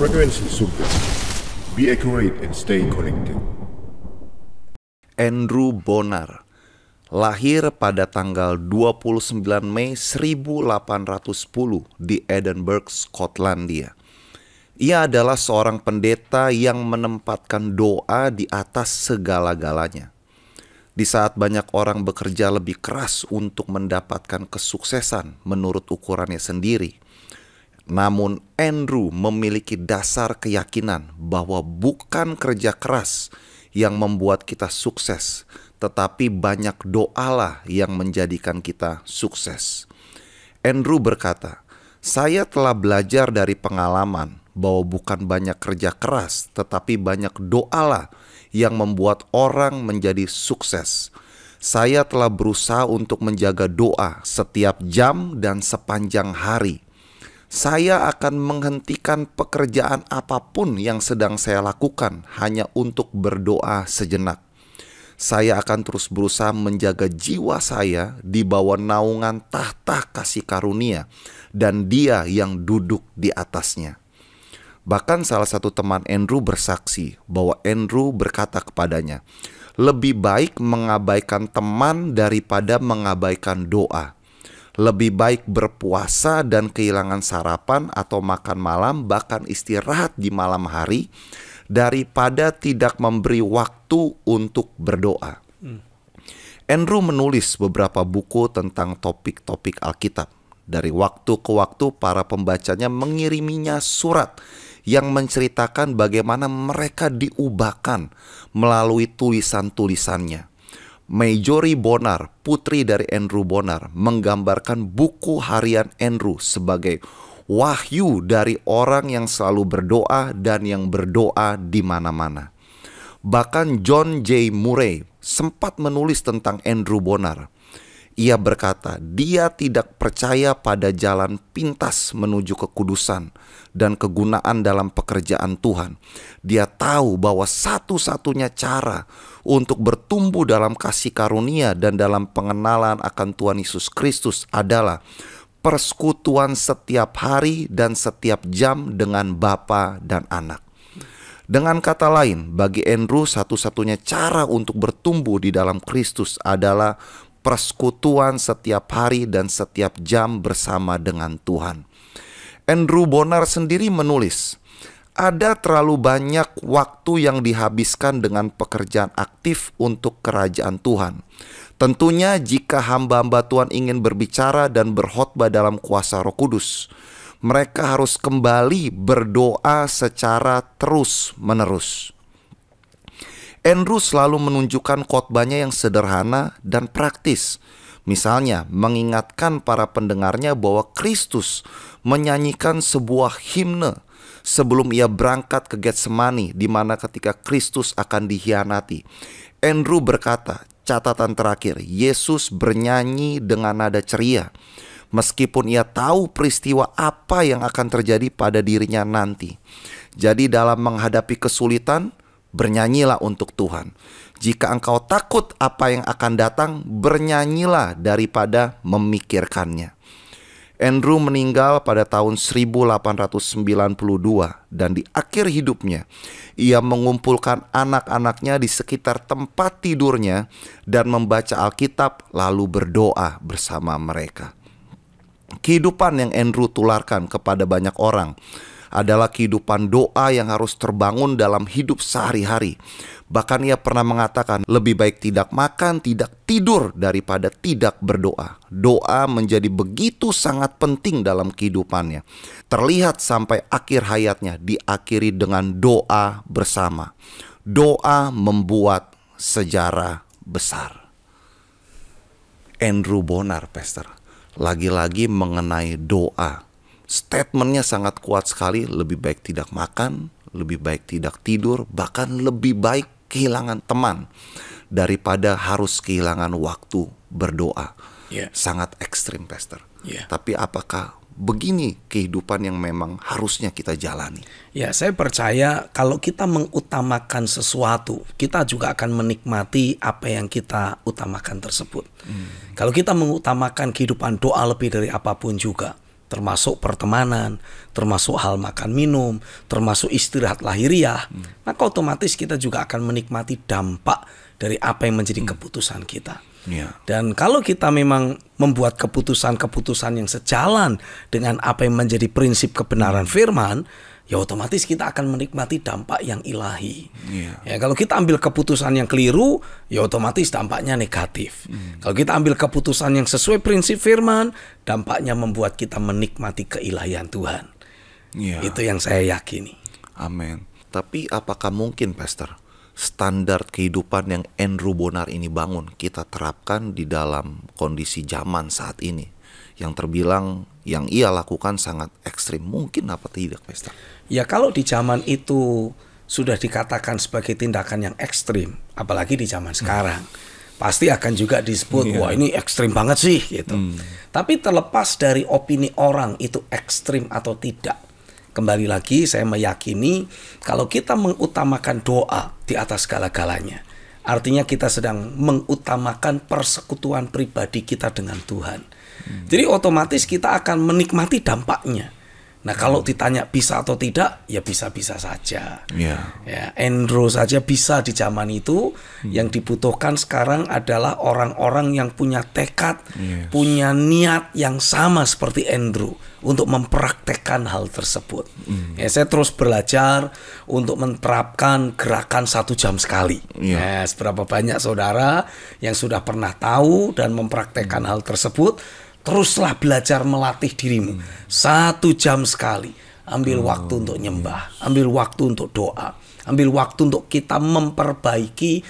Frequency super. Be accurate and stay connected. Andrew Bonar lahir pada tanggal 29 Mei 1810 di Edinburgh, Skotlandia. Ia adalah seorang pendeta yang menempatkan doa di atas segala-galanya. Di saat banyak orang bekerja lebih keras untuk mendapatkan kesuksesan menurut ukurannya sendiri – namun Andrew memiliki dasar keyakinan bahwa bukan kerja keras yang membuat kita sukses, tetapi banyak doalah yang menjadikan kita sukses. Andrew berkata, "Saya telah belajar dari pengalaman bahwa bukan banyak kerja keras, tetapi banyak doalah yang membuat orang menjadi sukses." Saya telah berusaha untuk menjaga doa setiap jam dan sepanjang hari saya akan menghentikan pekerjaan apapun yang sedang saya lakukan hanya untuk berdoa sejenak. Saya akan terus berusaha menjaga jiwa saya di bawah naungan tahta kasih karunia dan Dia yang duduk di atasnya. Bahkan salah satu teman Andrew bersaksi bahwa Andrew berkata kepadanya, "Lebih baik mengabaikan teman daripada mengabaikan doa." lebih baik berpuasa dan kehilangan sarapan atau makan malam, bahkan istirahat di malam hari, daripada tidak memberi waktu untuk berdoa. Andrew menulis beberapa buku tentang topik-topik Alkitab. Dari waktu ke waktu, para pembacanya mengiriminya surat yang menceritakan bagaimana mereka diubahkan melalui tulisan-tulisannya. Majori Bonar, putri dari Andrew Bonar, menggambarkan buku harian Andrew sebagai wahyu dari orang yang selalu berdoa dan yang berdoa di mana-mana. Bahkan John J. Murray sempat menulis tentang Andrew Bonar. Ia berkata, dia tidak percaya pada jalan pintas menuju kekudusan, dan kegunaan dalam pekerjaan Tuhan. Dia tahu bahwa satu-satunya cara untuk bertumbuh dalam kasih karunia dan dalam pengenalan akan Tuhan Yesus Kristus adalah persekutuan setiap hari dan setiap jam dengan Bapa dan Anak. Dengan kata lain, bagi Andrew satu-satunya cara untuk bertumbuh di dalam Kristus adalah persekutuan setiap hari dan setiap jam bersama dengan Tuhan. Andrew Bonar sendiri menulis, ada terlalu banyak waktu yang dihabiskan dengan pekerjaan aktif untuk kerajaan Tuhan. Tentunya jika hamba-hamba Tuhan ingin berbicara dan berkhotbah dalam kuasa Roh Kudus, mereka harus kembali berdoa secara terus-menerus. Andrew selalu menunjukkan khotbahnya yang sederhana dan praktis Misalnya, mengingatkan para pendengarnya bahwa Kristus menyanyikan sebuah himne sebelum ia berangkat ke Getsemani di mana ketika Kristus akan dihianati. Andrew berkata, catatan terakhir, Yesus bernyanyi dengan nada ceria meskipun ia tahu peristiwa apa yang akan terjadi pada dirinya nanti. Jadi dalam menghadapi kesulitan, bernyanyilah untuk Tuhan. Jika engkau takut apa yang akan datang, bernyanyilah daripada memikirkannya. Andrew meninggal pada tahun 1892 dan di akhir hidupnya ia mengumpulkan anak-anaknya di sekitar tempat tidurnya dan membaca Alkitab lalu berdoa bersama mereka. Kehidupan yang Andrew tularkan kepada banyak orang adalah kehidupan doa yang harus terbangun dalam hidup sehari-hari. Bahkan ia pernah mengatakan, lebih baik tidak makan, tidak tidur daripada tidak berdoa. Doa menjadi begitu sangat penting dalam kehidupannya. Terlihat sampai akhir hayatnya diakhiri dengan doa bersama. Doa membuat sejarah besar. Andrew Bonar, Pastor. Lagi-lagi mengenai doa statementnya sangat kuat sekali lebih baik tidak makan lebih baik tidak tidur bahkan lebih baik kehilangan teman daripada harus kehilangan waktu berdoa yeah. sangat ekstrim pastor yeah. tapi apakah begini kehidupan yang memang harusnya kita jalani. Ya, saya percaya kalau kita mengutamakan sesuatu, kita juga akan menikmati apa yang kita utamakan tersebut. Hmm. Kalau kita mengutamakan kehidupan doa lebih dari apapun juga, termasuk pertemanan, termasuk hal makan minum, termasuk istirahat lahiriah, hmm. maka otomatis kita juga akan menikmati dampak dari apa yang menjadi hmm. keputusan kita. Ya. Dan kalau kita memang membuat keputusan-keputusan yang sejalan dengan apa yang menjadi prinsip kebenaran hmm. firman, ya otomatis kita akan menikmati dampak yang ilahi. Ya, Ya, kalau kita ambil keputusan yang keliru, ya otomatis dampaknya negatif. Hmm. Kalau kita ambil keputusan yang sesuai prinsip firman, dampaknya membuat kita menikmati keilahian Tuhan. Ya. Itu yang saya yakini. Amin. Tapi apakah mungkin, Pastor, standar kehidupan yang Andrew Bonar ini bangun kita terapkan di dalam kondisi zaman saat ini yang terbilang yang ia lakukan sangat ekstrim mungkin apa tidak Mister? Ya kalau di zaman itu sudah dikatakan sebagai tindakan yang ekstrim apalagi di zaman sekarang hmm. pasti akan juga disebut yeah. wah ini ekstrim banget sih gitu. Hmm. Tapi terlepas dari opini orang itu ekstrim atau tidak Kembali lagi saya meyakini kalau kita mengutamakan doa di atas segala-galanya. Artinya kita sedang mengutamakan persekutuan pribadi kita dengan Tuhan. Hmm. Jadi otomatis kita akan menikmati dampaknya. Nah kalau ditanya bisa atau tidak, ya bisa-bisa saja. Yeah. Ya, Andrew saja bisa di zaman itu. Hmm. Yang dibutuhkan sekarang adalah orang-orang yang punya tekad, yes. punya niat yang sama seperti Andrew untuk mempraktekkan hal tersebut. Hmm. Ya, saya terus belajar untuk menerapkan gerakan satu jam sekali. Yeah. Ya, seberapa banyak saudara yang sudah pernah tahu dan mempraktekkan hmm. hal tersebut teruslah belajar melatih dirimu. Hmm. Satu jam sekali, ambil oh, waktu untuk iya. nyembah, yes. ambil waktu untuk doa, ambil waktu untuk kita memperbaiki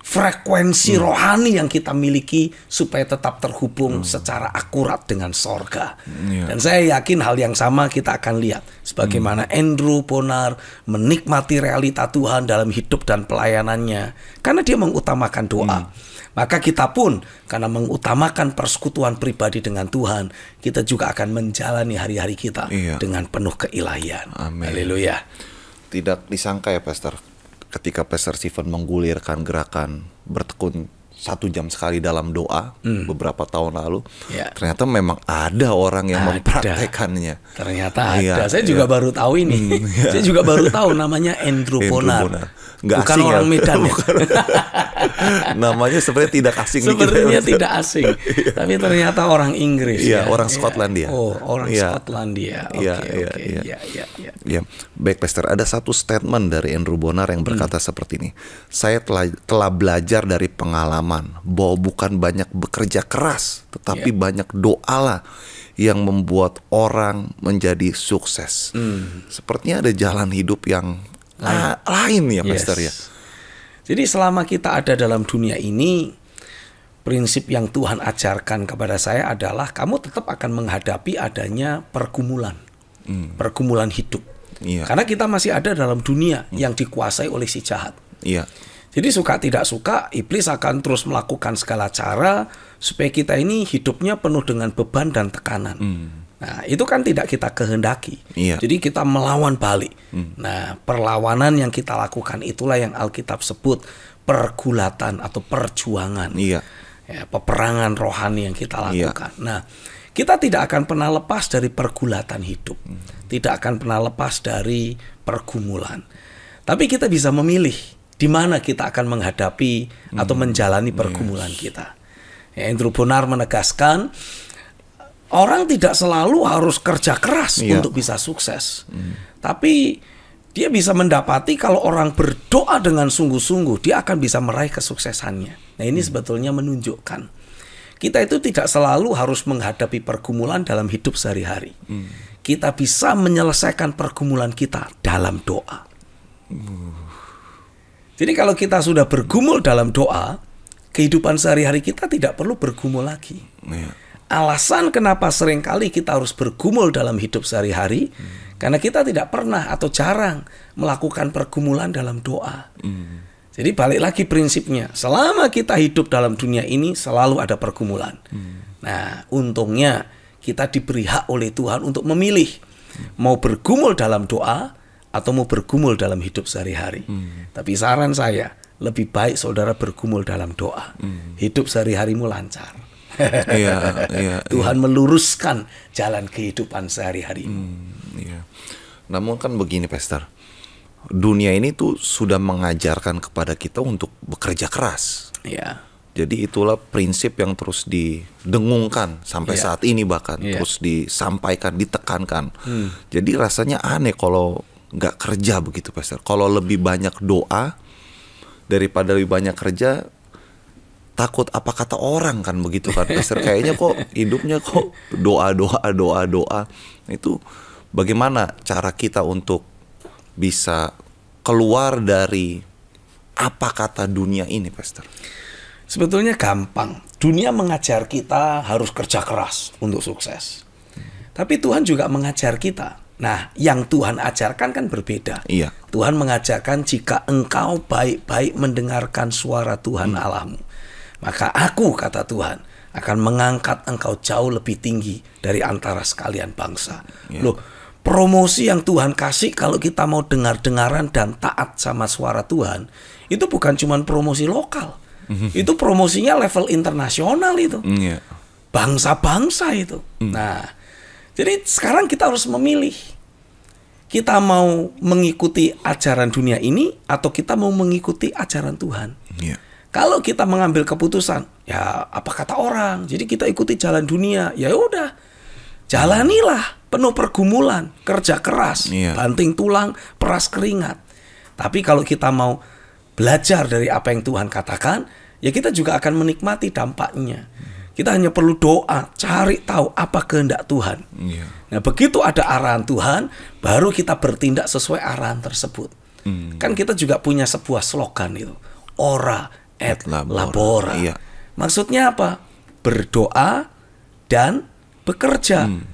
frekuensi hmm. rohani yang kita miliki supaya tetap terhubung hmm. secara akurat dengan sorga. Hmm, yeah. Dan saya yakin hal yang sama kita akan lihat sebagaimana hmm. Andrew Bonar menikmati realita Tuhan dalam hidup dan pelayanannya karena dia mengutamakan doa. Hmm. Maka kita pun karena mengutamakan persekutuan pribadi dengan Tuhan, kita juga akan menjalani hari-hari kita iya. dengan penuh keilahian. Amin. Haleluya. Tidak disangka ya, Pastor, ketika Pastor Stephen menggulirkan gerakan bertekun satu jam sekali dalam doa hmm. beberapa tahun lalu ya. ternyata memang ada orang yang ada. mempraktekannya ternyata ya, saya ya. juga iya. baru tahu ini hmm, ya. saya juga baru tahu namanya Andrew, Andrew Ponar, Nggak bukan asing, ya? orang Medan ya? bukan. namanya sebenarnya tidak asing sebenarnya tidak asing iya. tapi ternyata orang Inggris ya, ya. orang iya. Skotlandia oh orang ya. Skotlandia oke okay, ya, oke okay. ya ya ya ya baik Lester ada satu statement dari Andrew Bonar yang berkata hmm. seperti ini saya telah telah belajar dari pengalaman pemahaman bahwa bukan banyak bekerja keras, tetapi yeah. banyak doalah yang membuat orang menjadi sukses. Mm. Sepertinya ada jalan hidup yang lain, ah, lain ya, yes. Pastor ya. Jadi selama kita ada dalam dunia ini, prinsip yang Tuhan ajarkan kepada saya adalah kamu tetap akan menghadapi adanya pergumulan, mm. pergumulan hidup. Yeah. Karena kita masih ada dalam dunia mm. yang dikuasai oleh si jahat. Iya. Jadi suka tidak suka, iblis akan terus melakukan segala cara supaya kita ini hidupnya penuh dengan beban dan tekanan. Hmm. Nah, itu kan tidak kita kehendaki. Iya. Jadi kita melawan balik. Hmm. Nah, perlawanan yang kita lakukan itulah yang Alkitab sebut pergulatan atau perjuangan. Iya. Ya, peperangan rohani yang kita iya. lakukan. Iya. Nah, kita tidak akan pernah lepas dari pergulatan hidup. Hmm. Tidak akan pernah lepas dari pergumulan. Tapi kita bisa memilih di mana kita akan menghadapi atau hmm. menjalani pergumulan yes. kita. Ya, Andrew Bonar menegaskan orang tidak selalu harus kerja keras yeah. untuk bisa sukses. Hmm. Tapi dia bisa mendapati kalau orang berdoa dengan sungguh-sungguh, dia akan bisa meraih kesuksesannya. Nah, ini hmm. sebetulnya menunjukkan kita itu tidak selalu harus menghadapi pergumulan dalam hidup sehari-hari. Hmm. Kita bisa menyelesaikan pergumulan kita dalam doa. Uh. Jadi kalau kita sudah bergumul dalam doa, kehidupan sehari-hari kita tidak perlu bergumul lagi. Ya. Alasan kenapa seringkali kita harus bergumul dalam hidup sehari-hari, hmm. karena kita tidak pernah atau jarang melakukan pergumulan dalam doa. Hmm. Jadi balik lagi prinsipnya, selama kita hidup dalam dunia ini selalu ada pergumulan. Hmm. Nah, untungnya kita diberi hak oleh Tuhan untuk memilih hmm. mau bergumul dalam doa atau mau bergumul dalam hidup sehari-hari. Hmm. Tapi saran saya, lebih baik saudara bergumul dalam doa. Hmm. Hidup sehari-harimu lancar. iya, iya, Tuhan iya. meluruskan jalan kehidupan sehari-hari. Hmm, iya. Namun kan begini, Pastor. Dunia ini tuh sudah mengajarkan kepada kita untuk bekerja keras. Iya. Jadi itulah prinsip yang terus didengungkan sampai yeah. saat ini bahkan yeah. terus disampaikan, ditekankan. Hmm. Jadi rasanya aneh kalau nggak kerja begitu pastor. Kalau lebih banyak doa daripada lebih banyak kerja, takut apa kata orang kan begitu kan pastor. Kayaknya kok hidupnya kok doa doa doa doa itu bagaimana cara kita untuk bisa keluar dari apa kata dunia ini pastor? Sebetulnya gampang. Dunia mengajar kita harus kerja keras untuk sukses. Hmm. Tapi Tuhan juga mengajar kita Nah, yang Tuhan ajarkan kan berbeda. Iya. Tuhan mengajarkan jika engkau baik-baik mendengarkan suara Tuhan hmm. Allahmu, maka aku kata Tuhan akan mengangkat engkau jauh lebih tinggi dari antara sekalian bangsa. Yeah. Loh, promosi yang Tuhan kasih kalau kita mau dengar-dengaran dan taat sama suara Tuhan, itu bukan cuma promosi lokal. Mhm. itu promosinya level internasional itu. Iya. Bangsa-bangsa itu. Mm. Nah, jadi sekarang kita harus memilih. Kita mau mengikuti ajaran dunia ini atau kita mau mengikuti ajaran Tuhan. Yeah. Kalau kita mengambil keputusan, ya apa kata orang? Jadi kita ikuti jalan dunia. Ya udah, jalanilah penuh pergumulan, kerja keras, yeah. banting tulang, peras keringat. Tapi kalau kita mau belajar dari apa yang Tuhan katakan, ya kita juga akan menikmati dampaknya. Kita hanya perlu doa, cari tahu apa kehendak Tuhan. Yeah. Nah, begitu ada arahan Tuhan, baru kita bertindak sesuai arahan tersebut. Mm. Kan kita juga punya sebuah slogan itu, ora et, et labora. labora. Yeah. Maksudnya apa? Berdoa dan bekerja. Mm.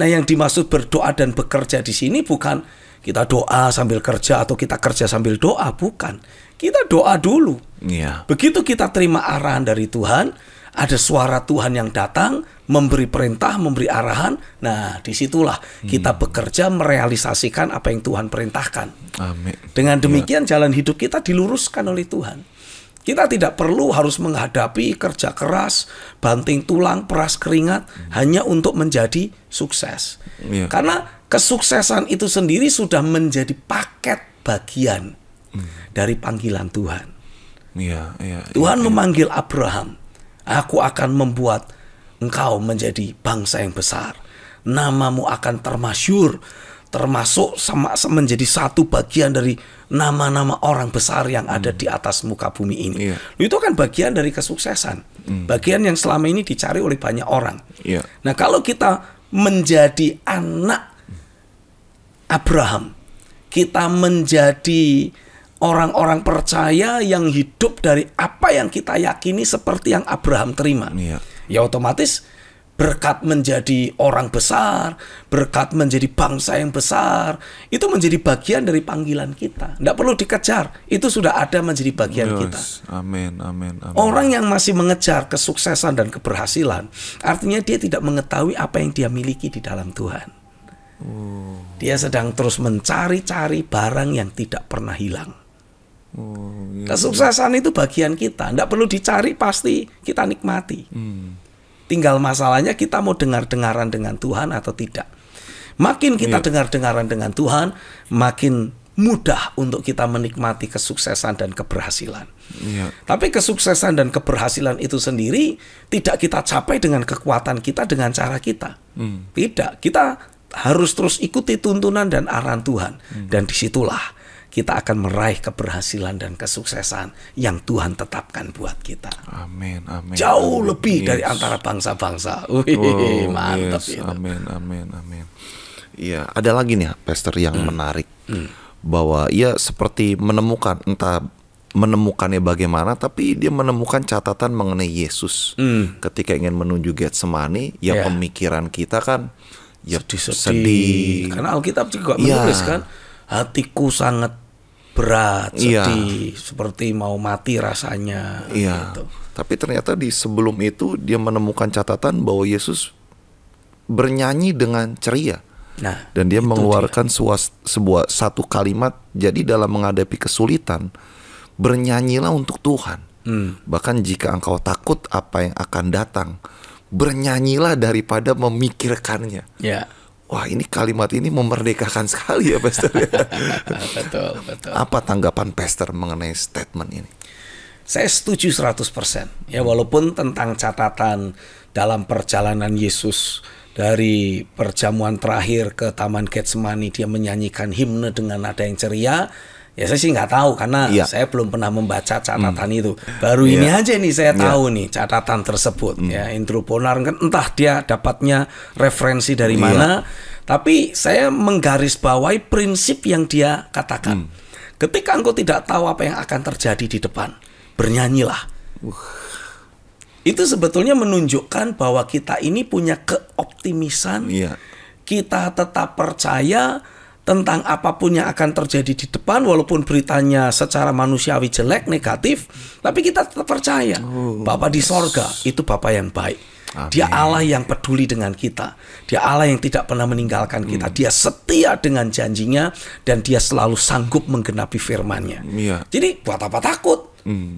Nah, yang dimaksud berdoa dan bekerja di sini bukan kita doa sambil kerja atau kita kerja sambil doa bukan kita doa dulu yeah. begitu kita terima arahan dari Tuhan ada suara Tuhan yang datang memberi perintah, memberi arahan. Nah, disitulah hmm. kita bekerja merealisasikan apa yang Tuhan perintahkan. Amin. Dengan ya. demikian ya. jalan hidup kita diluruskan oleh Tuhan. Kita tidak perlu harus menghadapi kerja keras, banting tulang, peras keringat hmm. hanya untuk menjadi sukses. Ya. Karena kesuksesan itu sendiri sudah menjadi paket bagian hmm. dari panggilan Tuhan. Ya, ya, ya Tuhan ya, memanggil Abraham Aku akan membuat engkau menjadi bangsa yang besar. Namamu akan termasyur, termasuk sama menjadi satu bagian dari nama-nama orang besar yang ada di atas muka bumi ini. Yeah. Itu kan bagian dari kesuksesan, hmm. bagian yang selama ini dicari oleh banyak orang. Yeah. Nah, kalau kita menjadi anak Abraham, kita menjadi orang-orang percaya yang hidup dari apa yang kita yakini seperti yang Abraham terima. Iya. Ya otomatis berkat menjadi orang besar, berkat menjadi bangsa yang besar, itu menjadi bagian dari panggilan kita. Tidak perlu dikejar, itu sudah ada menjadi bagian yes. kita. Amin, amin, amin. Orang yang masih mengejar kesuksesan dan keberhasilan, artinya dia tidak mengetahui apa yang dia miliki di dalam Tuhan. Oh. Dia sedang terus mencari-cari barang yang tidak pernah hilang. Oh, iya, iya. Kesuksesan itu bagian kita, tidak perlu dicari pasti kita nikmati. Hmm. Tinggal masalahnya kita mau dengar-dengaran dengan Tuhan atau tidak. Makin kita iya. dengar-dengaran dengan Tuhan, makin mudah untuk kita menikmati kesuksesan dan keberhasilan. Iya. Tapi kesuksesan dan keberhasilan itu sendiri tidak kita capai dengan kekuatan kita dengan cara kita. Hmm. Tidak, kita harus terus ikuti tuntunan dan arahan Tuhan. Hmm. Dan disitulah kita akan meraih keberhasilan dan kesuksesan yang Tuhan tetapkan buat kita. Amin, amin. Jauh amin, lebih yes. dari antara bangsa-bangsa. Oh, Wih, wow, mantap yes, itu. Amin, amin, amin. Iya, ada lagi nih, Pastor yang hmm. menarik hmm. bahwa ia seperti menemukan entah menemukannya bagaimana tapi dia menemukan catatan mengenai Yesus Hmm. ketika ingin menuju Getsemani ya yeah. pemikiran kita kan ya sedih, sedih. sedih. karena Alkitab juga iya. menulis ya. kan hatiku sangat berat, iya. sedih, iya. seperti mau mati rasanya. Iya. Gitu. Tapi ternyata di sebelum itu dia menemukan catatan bahwa Yesus bernyanyi dengan ceria. Nah, dan dia mengeluarkan dia. Suas, sebuah satu kalimat. Jadi dalam menghadapi kesulitan, bernyanyilah untuk Tuhan. Hmm. Bahkan jika engkau takut apa yang akan datang, bernyanyilah daripada memikirkannya. Yeah Wah ini kalimat ini memerdekakan sekali ya Pastor. betul, betul. Apa tanggapan Pastor mengenai statement ini? Saya setuju 100%. Ya walaupun tentang catatan dalam perjalanan Yesus dari perjamuan terakhir ke Taman Getsemani dia menyanyikan himne dengan nada yang ceria Ya saya sih nggak tahu karena ya. saya belum pernah membaca hmm. catatan hmm. itu. Baru ya. ini aja nih saya iya. tahu ya. nih catatan tersebut hmm. ya. Indro kan entah dia dapatnya referensi dari iya. mana, tapi saya menggarisbawahi prinsip yang dia katakan. Hmm. Ketika engkau tidak tahu apa yang akan terjadi di depan, bernyanyilah. Uh. Itu sebetulnya menunjukkan bahwa kita ini punya keoptimisan. Iya. Kita tetap percaya tentang apapun yang akan terjadi di depan walaupun beritanya secara manusiawi jelek negatif tapi kita tetap percaya oh, Bapa di sorga itu Bapa yang baik Amin. dia Allah yang peduli dengan kita dia Allah yang tidak pernah meninggalkan kita hmm. dia setia dengan janjinya dan dia selalu sanggup menggenapi firmannya Ya. jadi buat apa takut hmm.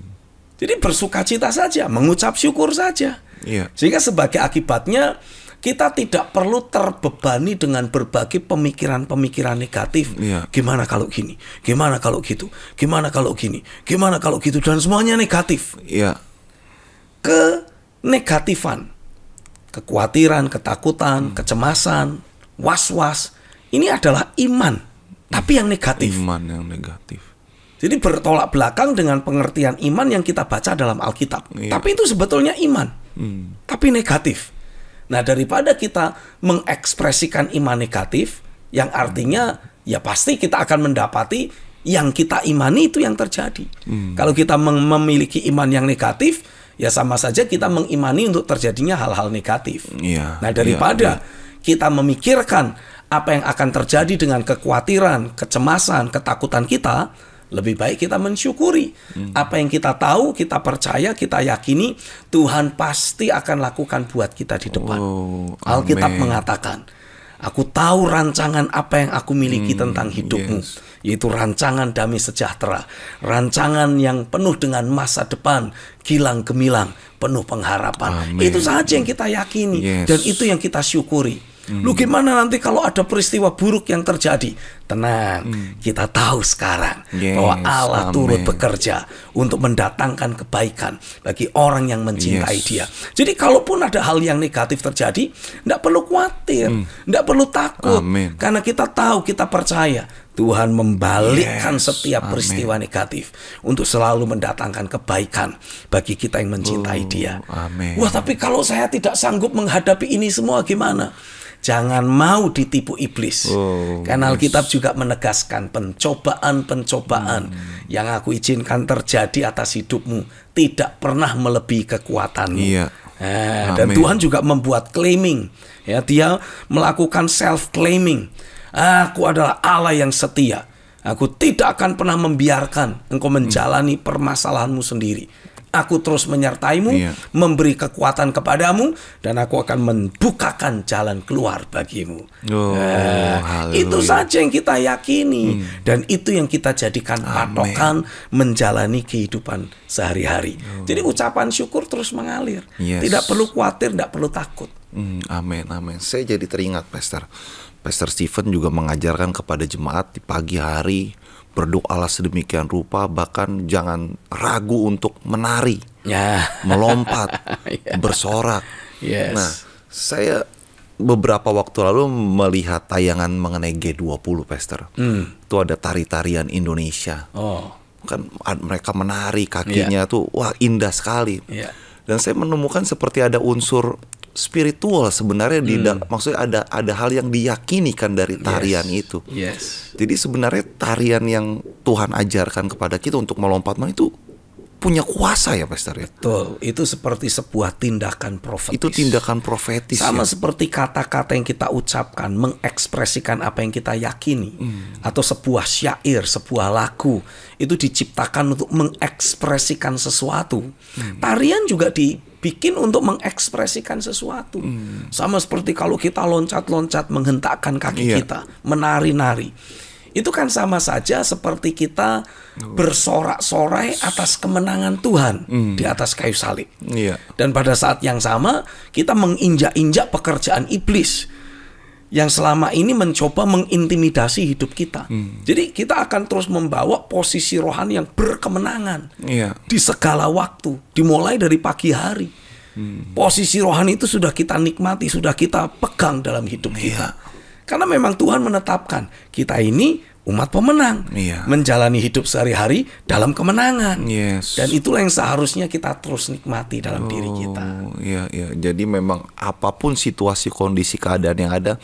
jadi bersukacita saja mengucap syukur saja Ya. sehingga sebagai akibatnya kita tidak perlu terbebani dengan berbagai pemikiran-pemikiran negatif. Iya. Gimana kalau gini? Gimana kalau gitu? Gimana kalau gini? Gimana kalau gitu? Dan semuanya negatif. Iya. Ke negatifan, kekhawatiran, ketakutan, hmm. kecemasan, was-was. Ini adalah iman, tapi yang negatif. Iman yang negatif. Jadi bertolak belakang dengan pengertian iman yang kita baca dalam Alkitab. Iya. Tapi itu sebetulnya iman, hmm. tapi negatif. Nah, daripada kita mengekspresikan iman negatif yang artinya ya pasti kita akan mendapati yang kita imani itu yang terjadi. Hmm. Kalau kita memiliki iman yang negatif, ya sama saja kita mengimani untuk terjadinya hal-hal negatif. Yeah. Nah, iya, daripada yeah. kita memikirkan apa yang akan terjadi dengan kekhawatiran, kecemasan, ketakutan kita, lebih baik kita mensyukuri hmm. apa yang kita tahu, kita percaya, kita yakini Tuhan pasti akan lakukan buat kita di depan. Oh, Alkitab mengatakan, Aku tahu rancangan apa yang aku miliki hmm, tentang hidupmu, yes. yaitu rancangan damai sejahtera, rancangan yang penuh dengan masa depan, kilang gemilang, penuh pengharapan. Amen. Itu saja yang kita yakini yes. dan itu yang kita syukuri. Hmm. Lu gimana nanti kalau ada peristiwa buruk yang terjadi? Tenang, hmm. kita tahu sekarang yes, bahwa Allah amen. turut bekerja untuk mendatangkan kebaikan bagi orang yang mencintai yes. Dia. Jadi kalaupun ada hal yang negatif terjadi, tidak perlu khawatir, tidak hmm. perlu takut, amen. karena kita tahu, kita percaya Tuhan membalikkan yes, setiap amen. peristiwa negatif untuk selalu mendatangkan kebaikan bagi kita yang mencintai oh, Dia. Amen. Wah, tapi kalau saya tidak sanggup menghadapi ini semua gimana? Jangan mau ditipu iblis. Oh, Karena Alkitab juga menegaskan pencobaan-pencobaan hmm. yang aku izinkan terjadi atas hidupmu tidak pernah melebihi kekuatanmu. Iya. Eh, dan Tuhan juga membuat claiming. Ya, dia melakukan self claiming. Aku adalah Allah yang setia. Aku tidak akan pernah membiarkan engkau menjalani hmm. permasalahanmu sendiri Aku terus menyertaimu, iya. memberi kekuatan kepadamu, dan aku akan membukakan jalan keluar bagimu. Oh, nah, itu saja yang kita yakini, hmm. dan itu yang kita jadikan patokan menjalani kehidupan sehari-hari. Oh. Jadi ucapan syukur terus mengalir, yes. tidak perlu khawatir, tidak perlu takut. Hmm, amin, amin. Saya jadi teringat, Pastor. Pastor Stephen juga mengajarkan kepada jemaat di pagi hari Produk berdoalah sedemikian rupa bahkan jangan ragu untuk menari, yeah. melompat, yeah. bersorak. Yes. Nah, saya beberapa waktu lalu melihat tayangan mengenai G20 Pester. Hmm. Itu ada tari-tarian Indonesia. Oh. Kan mereka menari kakinya yeah. tuh wah indah sekali. Yeah. Dan saya menemukan seperti ada unsur spiritual sebenarnya di hmm. dalam maksudnya ada ada hal yang diyakini kan dari tarian yes. itu. Yes. Jadi sebenarnya tarian yang Tuhan ajarkan kepada kita untuk melompat itu punya kuasa ya Pastor ya. Betul, itu seperti sebuah tindakan profetis. Itu tindakan profetis. Sama ya? seperti kata-kata yang kita ucapkan mengekspresikan apa yang kita yakini hmm. atau sebuah syair, sebuah lagu itu diciptakan untuk mengekspresikan sesuatu. Hmm. Tarian juga di bikin untuk mengekspresikan sesuatu. Hmm. Sama seperti kalau kita loncat-loncat menghentakkan kaki yeah. kita, menari-nari. Itu kan sama saja seperti kita bersorak-sorai atas kemenangan Tuhan hmm. di atas kayu salib. Yeah. Dan pada saat yang sama kita menginjak-injak pekerjaan iblis yang selama ini mencoba mengintimidasi hidup kita. Hmm. Jadi kita akan terus membawa posisi rohani yang berkemenangan yeah. di segala waktu, dimulai dari pagi hari. Hmm. Posisi rohani itu sudah kita nikmati, sudah kita pegang dalam hidup yeah. kita. Karena memang Tuhan menetapkan kita ini umat pemenang yeah. menjalani hidup sehari-hari dalam kemenangan yes. dan itulah yang seharusnya kita terus nikmati dalam oh, diri kita ya ya jadi memang apapun situasi kondisi keadaan yang ada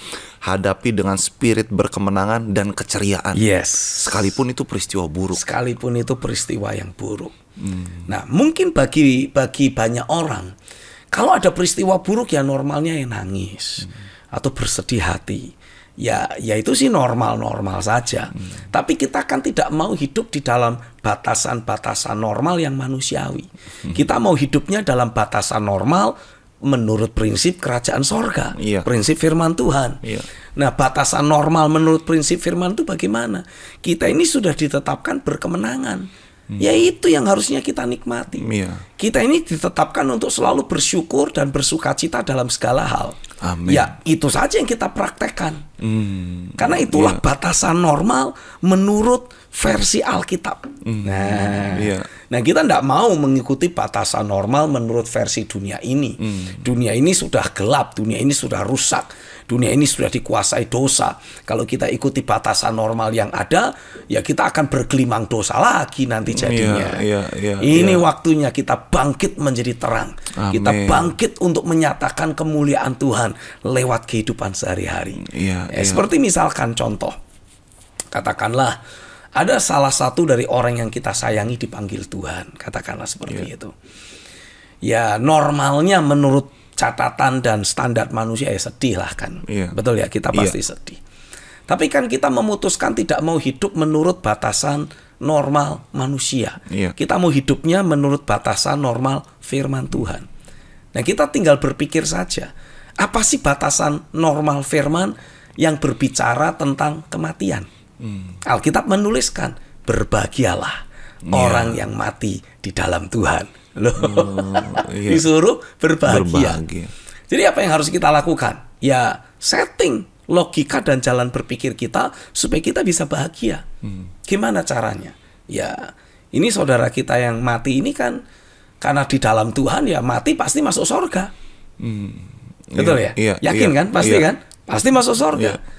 hadapi dengan spirit berkemenangan dan keceriaan yes sekalipun itu peristiwa buruk sekalipun itu peristiwa yang buruk hmm. nah mungkin bagi bagi banyak orang kalau ada peristiwa buruk ya normalnya yang nangis hmm. atau bersedih hati ya ya itu sih normal-normal saja. Hmm. Tapi kita kan tidak mau hidup di dalam batasan-batasan normal yang manusiawi. Hmm. Kita mau hidupnya dalam batasan normal menurut prinsip kerajaan sorga, iya. prinsip firman Tuhan. Iya. Nah, batasan normal menurut prinsip firman itu bagaimana? Kita ini sudah ditetapkan berkemenangan. Hmm. Ya itu yang harusnya kita nikmati. Iya kita ini ditetapkan untuk selalu bersyukur dan bersuka cita dalam segala hal. Amin. Ya, itu saja yang kita praktekkan. Hmm. Karena itulah yeah. batasan normal menurut versi Alkitab. Hmm. Nah, yeah. nah kita tidak mau mengikuti batasan normal menurut versi dunia ini. Hmm. Dunia ini sudah gelap, dunia ini sudah rusak, dunia ini sudah dikuasai dosa. Kalau kita ikuti batasan normal yang ada, ya kita akan bergelimang dosa lagi nanti jadinya. Yeah, yeah, yeah, ini yeah. waktunya kita bangkit menjadi terang. Amin. Kita bangkit untuk menyatakan kemuliaan Tuhan lewat kehidupan sehari-hari. Ya, ya, ya. Seperti misalkan contoh, katakanlah ada salah satu dari orang yang kita sayangi dipanggil Tuhan, katakanlah seperti iya. itu. Ya normalnya menurut catatan dan standar manusia ya sedih lah kan, iya. betul ya kita iya. pasti sedih. Tapi kan kita memutuskan tidak mau hidup menurut batasan normal manusia. Iya. Kita mau hidupnya menurut batasan normal firman Tuhan. Nah, kita tinggal berpikir saja. Apa sih batasan normal firman yang berbicara tentang kematian? Hmm. Alkitab menuliskan, "Berbahagialah yeah. orang yang mati di dalam Tuhan." Loh, oh, iya. disuruh berbahagia. berbahagia. Jadi apa yang harus kita lakukan? Ya, setting logika dan jalan berpikir kita supaya kita bisa bahagia. Hmm. Gimana caranya? Ya, ini saudara kita yang mati ini kan karena di dalam Tuhan ya mati pasti masuk surga. Hmm. Betul iya, ya? Iya, Yakin iya, kan? Pasti iya. kan? Pasti masuk surga. Iya.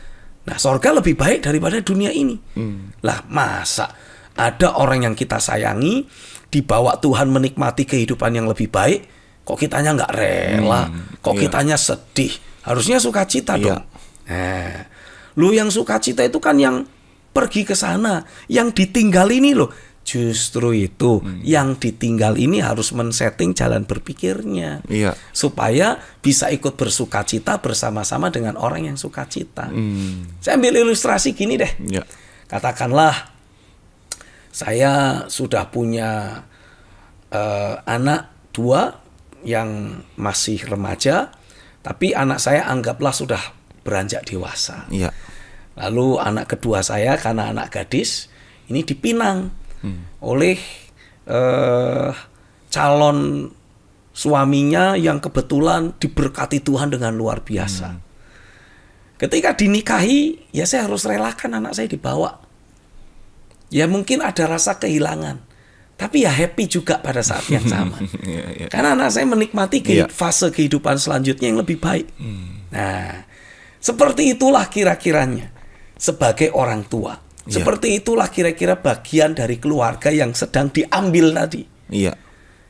Nah, surga lebih baik daripada dunia ini. Hmm. Lah, masa ada orang yang kita sayangi dibawa Tuhan menikmati kehidupan yang lebih baik, kok kitanya nggak rela, hmm. kok iya. kitanya sedih. Harusnya sukacita iya. dong Eh, lu yang cita itu kan yang pergi ke sana, yang ditinggal ini loh. Justru itu hmm. yang ditinggal ini harus men-setting jalan berpikirnya, iya. supaya bisa ikut bersuka cita bersama-sama dengan orang yang sukacita. Hmm. Saya ambil ilustrasi gini deh, ya. katakanlah saya sudah punya uh, anak dua yang masih remaja, tapi anak saya anggaplah sudah beranjak dewasa. Iya. Lalu anak kedua saya karena anak gadis ini dipinang hmm. oleh eh, calon suaminya yang kebetulan diberkati Tuhan dengan luar biasa. Hmm. Ketika dinikahi, ya saya harus relakan anak saya dibawa. Ya mungkin ada rasa kehilangan, tapi ya happy juga pada saat yang sama. Iya, iya. Karena anak saya menikmati iya. fase kehidupan selanjutnya yang lebih baik. Hmm. Nah, seperti itulah kira-kiranya sebagai orang tua. Ya. Seperti itulah kira-kira bagian dari keluarga yang sedang diambil tadi. Iya.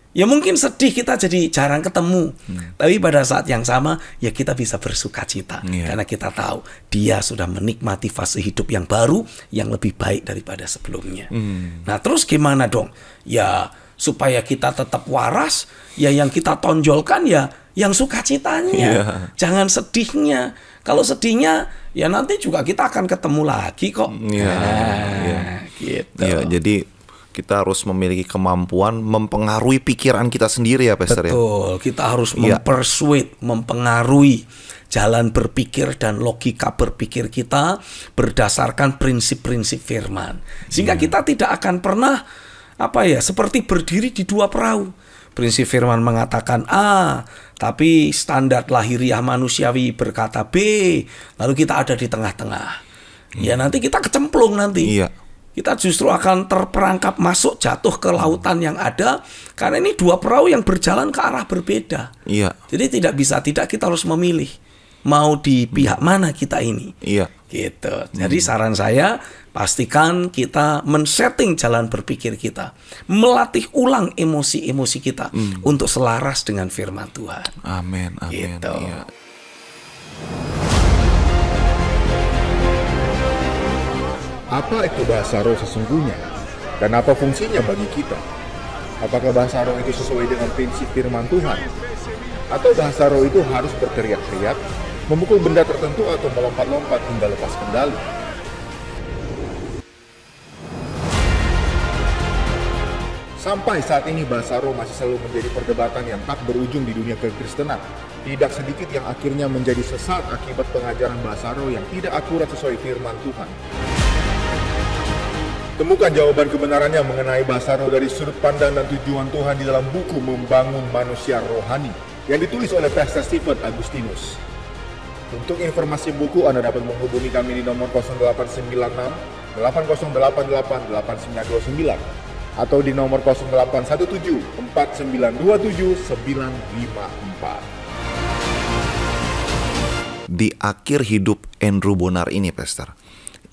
Ya mungkin sedih kita jadi jarang ketemu, hmm. tapi pada saat yang sama ya kita bisa bersuka cita iya. karena kita tahu dia sudah menikmati fase hidup yang baru yang lebih baik daripada sebelumnya. Hmm. Nah terus gimana dong? Ya supaya kita tetap waras, ya yang kita tonjolkan ya yang sukacitanya, Ya. jangan sedihnya, kalau sedihnya ya nanti juga kita akan ketemu lagi kok. Iya. Nah, ya. Gitu. Iya, jadi kita harus memiliki kemampuan mempengaruhi pikiran kita sendiri ya Pastor ya. Betul, kita harus ya. mempersuit, mempengaruhi jalan berpikir dan logika berpikir kita berdasarkan prinsip-prinsip firman. Sehingga iya. kita tidak akan pernah apa ya, seperti berdiri di dua perahu prinsip firman mengatakan A, tapi standar lahiriah manusiawi berkata B, lalu kita ada di tengah-tengah. Hmm. Ya nanti kita kecemplung nanti. Iya. Kita justru akan terperangkap masuk jatuh ke lautan yang ada karena ini dua perahu yang berjalan ke arah berbeda. Iya. Jadi tidak bisa tidak kita harus memilih mau di pihak mana kita ini. Iya. Gitu. Hmm. Jadi hmm. saran saya pastikan kita men-setting jalan berpikir kita, melatih ulang emosi-emosi kita hmm. untuk selaras dengan firman Tuhan. Amin. Amin. Gitu. Iya. Apa itu bahasa roh sesungguhnya? Dan apa fungsinya bagi kita? Apakah bahasa roh itu sesuai dengan prinsip firman Tuhan? Atau bahasa roh itu harus berteriak-teriak memukul benda tertentu atau melompat-lompat hingga lepas kendali. Sampai saat ini Basaro masih selalu menjadi perdebatan yang tak berujung di dunia kekristenan. Tidak sedikit yang akhirnya menjadi sesat akibat pengajaran Basaro yang tidak akurat sesuai firman Tuhan. Temukan jawaban kebenarannya mengenai Basaro dari sudut pandang dan tujuan Tuhan di dalam buku Membangun Manusia Rohani yang ditulis oleh Pastor Stephen Agustinus. Untuk informasi buku, Anda dapat menghubungi kami di nomor 0896 8088 8929 atau di nomor 0817 4927 954. Di akhir hidup Andrew Bonar ini, Pastor,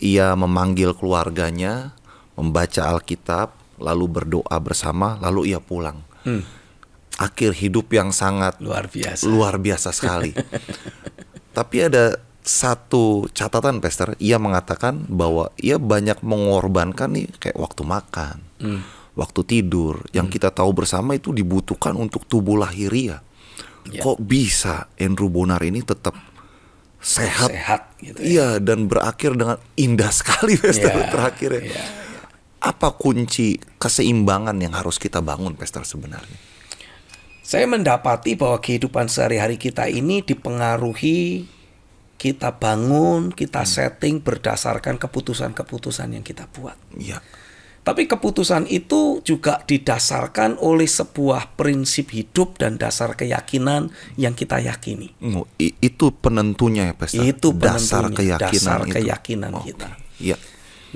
ia memanggil keluarganya, membaca Alkitab, lalu berdoa bersama, lalu ia pulang. Hmm. Akhir hidup yang sangat luar biasa, luar biasa sekali. Tapi ada satu catatan Pastor, ia mengatakan bahwa ia banyak mengorbankan nih kayak waktu makan, hmm. waktu tidur, yang hmm. kita tahu bersama itu dibutuhkan untuk tubuh lahiria. Ya. Kok bisa Andrew Bonar ini tetap sehat? Sehat gitu. Ya. Iya, dan berakhir dengan indah sekali Pastor ya. terakhir ya, ya. Apa kunci keseimbangan yang harus kita bangun Pester sebenarnya? Saya mendapati bahwa kehidupan sehari-hari kita ini dipengaruhi kita bangun, kita hmm. setting berdasarkan keputusan-keputusan yang kita buat. Ya. Tapi keputusan itu juga didasarkan oleh sebuah prinsip hidup dan dasar keyakinan yang kita yakini. Oh, itu penentunya ya, pastor. Itu dasar keyakinan dasar itu. keyakinan oh, kita. Ya.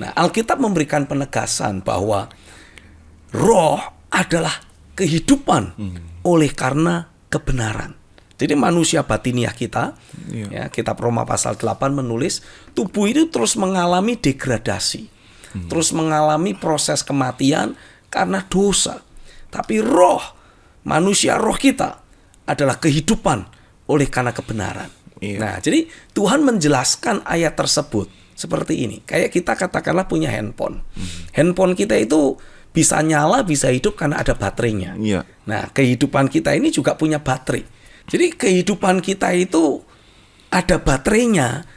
Nah, Alkitab memberikan penegasan bahwa roh adalah kehidupan. Hmm oleh karena kebenaran. Jadi manusia batiniah kita, iya. ya, kitab Roma pasal 8 menulis, tubuh ini terus mengalami degradasi. Hmm. Terus mengalami proses kematian karena dosa. Tapi roh, manusia roh kita adalah kehidupan oleh karena kebenaran. Iya. Nah, jadi Tuhan menjelaskan ayat tersebut seperti ini. Kayak kita katakanlah punya handphone. Hmm. Handphone kita itu bisa nyala, bisa hidup karena ada baterainya. Iya. Nah, kehidupan kita ini juga punya baterai. Jadi kehidupan kita itu ada baterainya.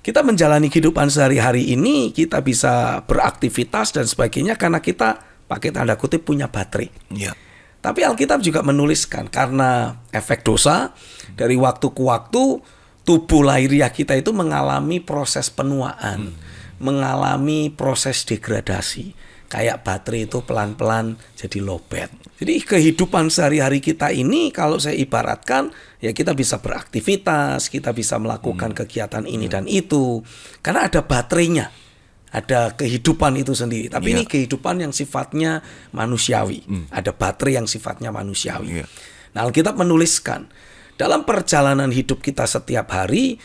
Kita menjalani kehidupan sehari-hari ini, kita bisa beraktivitas dan sebagainya karena kita pakai tanda kutip punya baterai. Iya. Tapi Alkitab juga menuliskan karena efek dosa dari waktu ke waktu tubuh lahiriah kita itu mengalami proses penuaan, hmm. mengalami proses degradasi kayak baterai itu pelan-pelan jadi lobet. Jadi kehidupan sehari-hari kita ini kalau saya ibaratkan ya kita bisa beraktivitas, kita bisa melakukan hmm. kegiatan ini hmm. dan itu karena ada baterainya. Ada kehidupan itu sendiri, tapi yeah. ini kehidupan yang sifatnya manusiawi. Hmm. Ada baterai yang sifatnya manusiawi. Yeah. Nah, kita menuliskan dalam perjalanan hidup kita setiap hari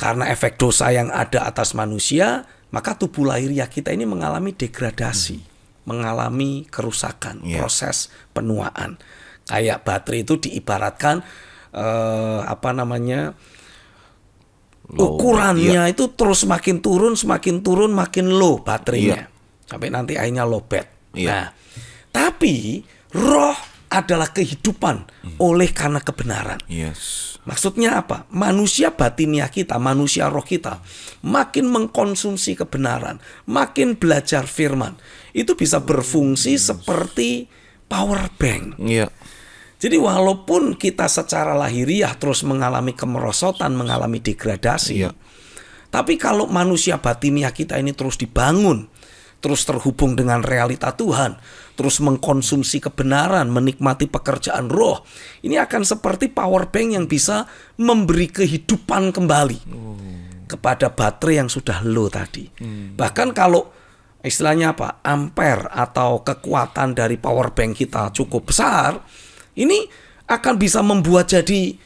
karena efek dosa yang ada atas manusia, maka tubuh lahiriah kita ini mengalami degradasi, hmm. mengalami kerusakan, yeah. proses penuaan. Kayak baterai itu diibaratkan uh, apa namanya? Low, ukurannya yeah. itu terus semakin turun, semakin turun, makin low baterainya. Yeah. Sampai nanti akhirnya low bed. Yeah. Nah, tapi roh adalah kehidupan hmm. oleh karena kebenaran. Yes. Maksudnya apa? Manusia batinia kita, manusia roh kita, makin mengkonsumsi kebenaran, makin belajar firman, itu bisa berfungsi hmm. seperti power bank. Iya. Jadi walaupun kita secara lahiriah terus mengalami kemerosotan, mengalami degradasi, iya. tapi kalau manusia batinia kita ini terus dibangun, terus terhubung dengan realita Tuhan, terus mengkonsumsi kebenaran, menikmati pekerjaan roh. Ini akan seperti power bank yang bisa memberi kehidupan kembali kepada baterai yang sudah low tadi. Bahkan kalau istilahnya apa? ampere atau kekuatan dari power bank kita cukup besar, ini akan bisa membuat jadi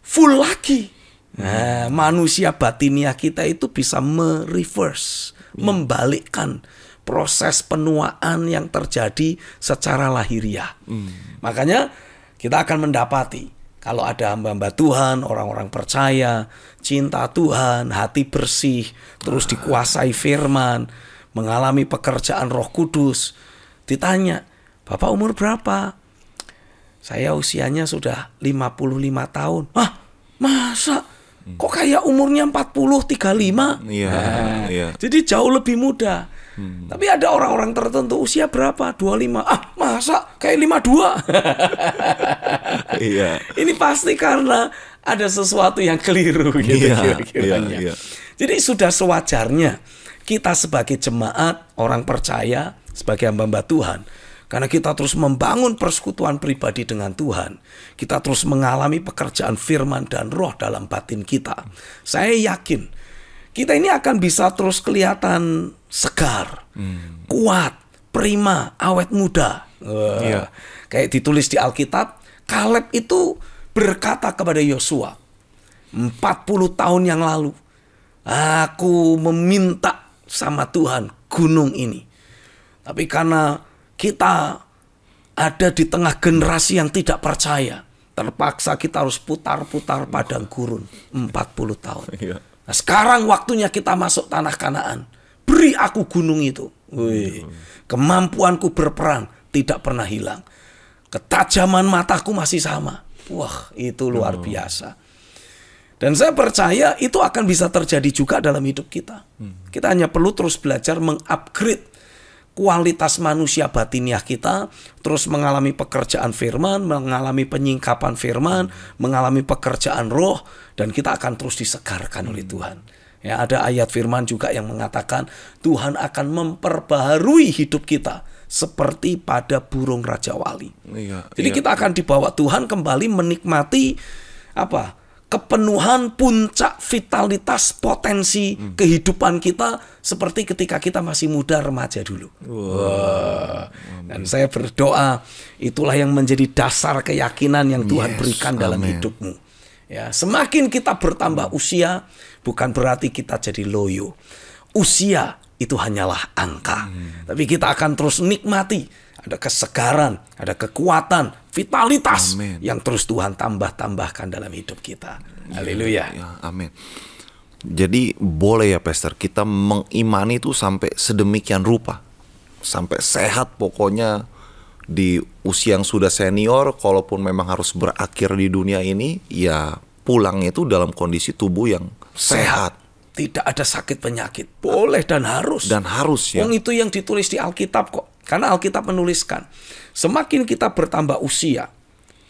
full lagi. Nah, manusia batinia kita itu bisa mereverse Iya. membalikkan proses penuaan yang terjadi secara lahiriah. Hmm. Makanya kita akan mendapati kalau ada hamba-hamba Tuhan, orang-orang percaya, cinta Tuhan, hati bersih, terus dikuasai firman, mengalami pekerjaan Roh Kudus. Ditanya, "Bapak umur berapa?" Saya usianya sudah 55 tahun. Ah, masa? Hmm. kok kayak umurnya 40, 35. Hmm, iya. Nah, iya. Jadi jauh lebih muda. Hmm. Tapi ada orang-orang tertentu usia berapa? 25. Ah, masa kayak 52. iya. Ini pasti karena ada sesuatu yang keliru gitu yeah, iya, kira-kiranya. yeah, iya. Jadi sudah sewajarnya kita sebagai jemaat orang percaya sebagai hamba-hamba Tuhan karena kita terus membangun persekutuan pribadi dengan Tuhan. Kita terus mengalami pekerjaan firman dan roh dalam batin kita. Saya yakin kita ini akan bisa terus kelihatan segar, hmm. kuat, prima, awet muda. Uh, yeah. Iya. Kayak ditulis di Alkitab, Kaleb itu berkata kepada Yosua, 40 tahun yang lalu, aku meminta sama Tuhan gunung ini. Tapi karena kita ada di tengah generasi yang tidak percaya. Terpaksa kita harus putar-putar padang gurun 40 tahun. Iya. Nah, sekarang waktunya kita masuk tanah kanaan. Beri aku gunung itu. Wih, kemampuanku berperang tidak pernah hilang. Ketajaman mataku masih sama. Wah, itu luar oh. biasa. Dan saya percaya itu akan bisa terjadi juga dalam hidup kita. Hmm. Kita hanya perlu terus belajar mengupgrade kualitas manusia batiniah kita, terus mengalami pekerjaan firman, mengalami penyingkapan firman, mengalami pekerjaan roh, dan kita akan terus disegarkan oleh Tuhan. Ya, ada ayat firman juga yang mengatakan Tuhan akan memperbaharui hidup kita seperti pada burung raja wali. Iya, Jadi iya. kita akan dibawa Tuhan kembali menikmati apa? kepenuhan puncak vitalitas potensi hmm. kehidupan kita seperti ketika kita masih muda remaja dulu. Wow. Dan saya berdoa itulah yang menjadi dasar keyakinan yang Tuhan yes. berikan dalam hidupmu. Ya, semakin kita bertambah hmm. usia bukan berarti kita jadi loyo. Usia itu hanyalah angka. Hmm. Tapi kita akan terus nikmati ada kesegaran, ada kekuatan, vitalitas Amen. yang terus Tuhan tambah-tambahkan dalam hidup kita. Haleluya. Ya, ya, amin. Jadi boleh ya Pastor, kita mengimani itu sampai sedemikian rupa. Sampai sehat pokoknya di usia yang sudah senior, kalaupun memang harus berakhir di dunia ini, ya pulang itu dalam kondisi tubuh yang sehat. sehat. Tidak ada sakit penyakit. Boleh dan harus. Dan harus ya. Wong itu yang ditulis di Alkitab kok. Karena Alkitab menuliskan, semakin kita bertambah usia,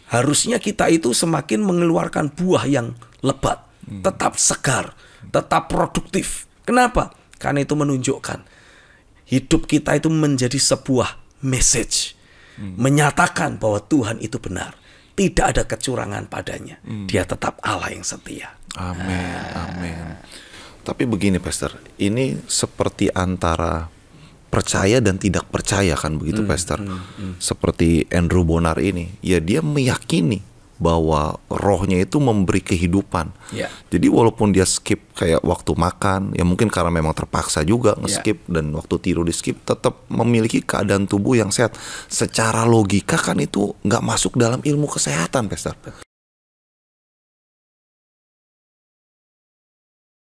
harusnya kita itu semakin mengeluarkan buah yang lebat, hmm. tetap segar, tetap produktif. Kenapa? Karena itu menunjukkan hidup kita itu menjadi sebuah message, hmm. menyatakan bahwa Tuhan itu benar, tidak ada kecurangan padanya. Hmm. Dia tetap Allah yang setia. Amin. Ah. Tapi begini, Pastor, ini seperti antara percaya dan tidak percaya kan begitu hmm, Pastor. Hmm, hmm. Seperti Andrew Bonar ini, ya dia meyakini bahwa rohnya itu memberi kehidupan. Yeah. Jadi walaupun dia skip kayak waktu makan, ya mungkin karena memang terpaksa juga ya. ngeskip yeah. dan waktu tidur di skip, tetap memiliki keadaan tubuh yang sehat. Secara logika kan itu nggak masuk dalam ilmu kesehatan, Pastor.